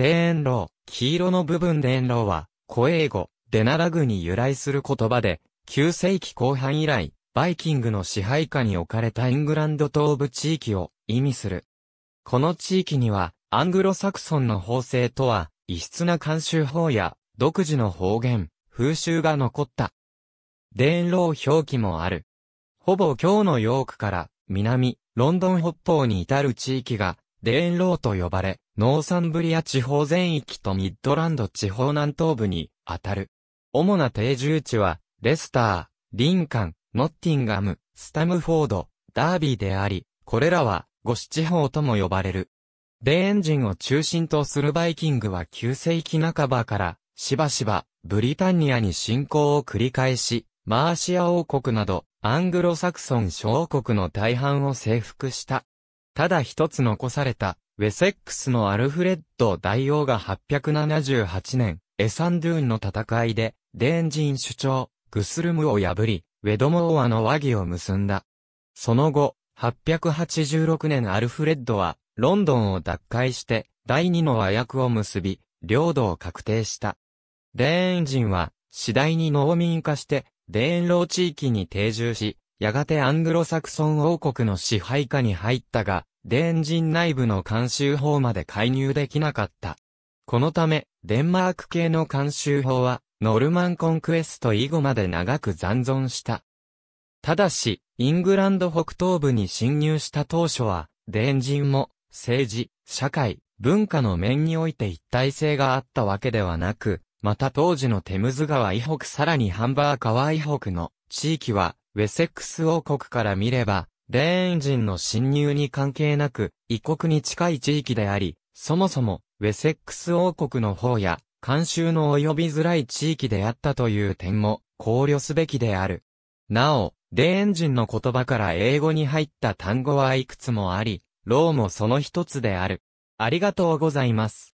電炉、黄色の部分電炉は、古英語、デナラグに由来する言葉で、9世紀後半以来、バイキングの支配下に置かれたイングランド東部地域を意味する。この地域には、アングロサクソンの法制とは、異質な慣習法や、独自の方言、風習が残った。電炉表記もある。ほぼ今日のヨークから、南、ロンドン北方に至る地域が、デーンローと呼ばれ、ノーサンブリア地方全域とミッドランド地方南東部に当たる。主な定住地は、レスター、リンカン、ノッティンガム、スタムフォード、ダービーであり、これらは、五市地方とも呼ばれる。デーン人を中心とするバイキングは9世紀半ばから、しばしば、ブリタニアに侵攻を繰り返し、マーシア王国など、アングロサクソン諸王国の大半を征服した。ただ一つ残された、ウェセックスのアルフレッド大王が878年、エサンドゥーンの戦いで、デーン人首長、グスルムを破り、ウェドモーアの和議を結んだ。その後、886年アルフレッドは、ロンドンを脱会して、第二の和訳を結び、領土を確定した。デーン人は、次第に農民化して、デーンロー地域に定住し、やがてアングロサクソン王国の支配下に入ったが、デジ人内部の監修法まで介入できなかった。このため、デンマーク系の監修法は、ノルマンコンクエスト以後まで長く残存した。ただし、イングランド北東部に侵入した当初は、デジ人も、政治、社会、文化の面において一体性があったわけではなく、また当時のテムズ川以北さらにハンバー川以北の地域は、ウェセックス王国から見れば、レーン人の侵入に関係なく、異国に近い地域であり、そもそも、ウェセックス王国の方や、慣習の及びづらい地域であったという点も考慮すべきである。なお、レーン人の言葉から英語に入った単語はいくつもあり、ローもその一つである。ありがとうございます。